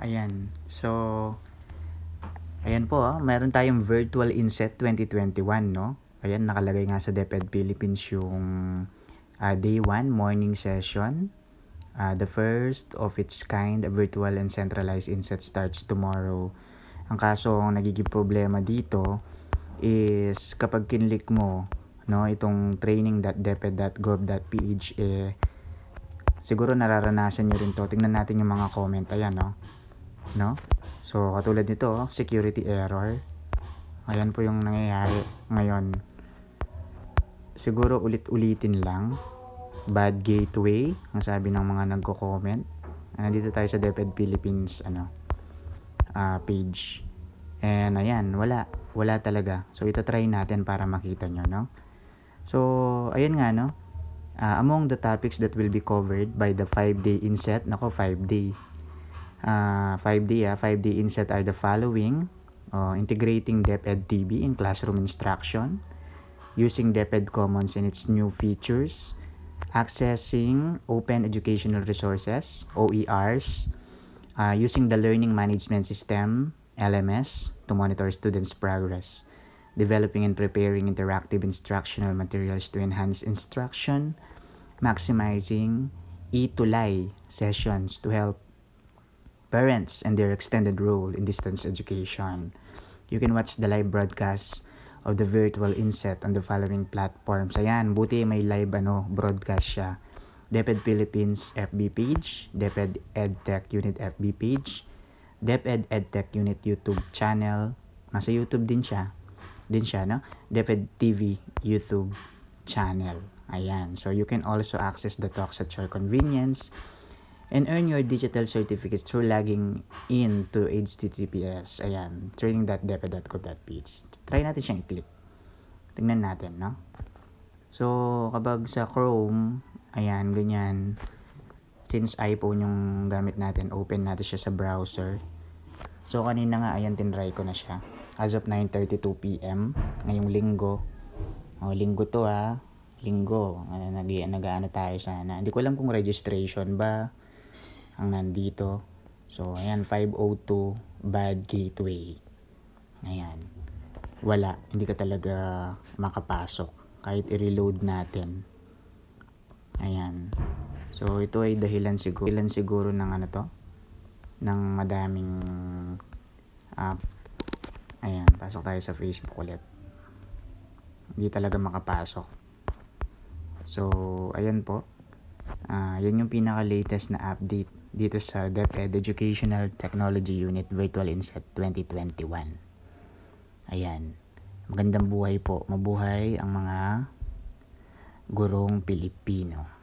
Ayan. So, ayan po, ah, meron tayong Virtual Inset 2021, no? Ayan, nakalagay nga sa DepEd Philippines yung uh, Day 1 morning session. Uh, the first of its kind, a virtual and centralized inset starts tomorrow. Ang kaso, ang nagiging problema dito is kapag kinlik mo no, itong training.deped.gov.ph, eh, siguro nararanasan nyo rin to. Tingnan natin yung mga comment. Ayan, no? no so katulad nito oh, security error ayan po yung nangyayari ngayon siguro ulit-ulitin lang bad gateway ang sabi ng mga nagko-comment ah, nandito tayo sa DepEd Philippines ano uh, page and ayan wala wala talaga so itatry natin para makita nyo no so ayan nga no uh, among the topics that will be covered by the 5 day inset nako 5 day uh, 5D, uh, 5D inset are the following. Uh, integrating DepEd TV in classroom instruction, using DepEd Commons in its new features, accessing open educational resources, OERs, uh, ah, using the learning management system, LMS, to monitor students' progress, developing and preparing interactive instructional materials to enhance instruction, maximizing e-tulay to sessions to help parents and their extended role in distance education. You can watch the live broadcast of the virtual inset on the following platforms. Ayan, buti may live ano, broadcast siya. DepEd Philippines FB page, DepEd EdTech Unit FB page, DepEd EdTech Unit YouTube channel. Nasa YouTube din siya. Din siya, no? DepEd TV YouTube channel. Ayan. So, you can also access the talks at your convenience and earn your digital certificates through logging in to HTTPS. Ayan, training.depa.gov.ph. Try natin siyang i-click. Tingnan natin, no? So, kapag sa Chrome, ayan, ganyan. Since iPhone yung gamit natin, open natin siya sa browser. So, kanina nga, ayan, tinry ko na siya. As of 9.32pm, ngayong linggo. O, linggo to, ha? Ah. linggo. Ano, nag ano tayo sana. Hindi ko alam kung registration ba ang nandito. So, ayan, 502 bad gateway. Ayan. Wala. Hindi ka talaga makapasok. Kahit i-reload natin. Ayan. So, ito ay dahilan siguro, dahilan siguro ng ano to? Ng madaming app. Uh, ayan, pasok tayo sa Facebook ulit. Hindi talaga makapasok. So, ayan po. Uh, yan yung pinaka-latest na update dito sa DepEd Educational Technology Unit Virtual Inset 2021. Ayan. Magandang buhay po. Mabuhay ang mga gurong Pilipino.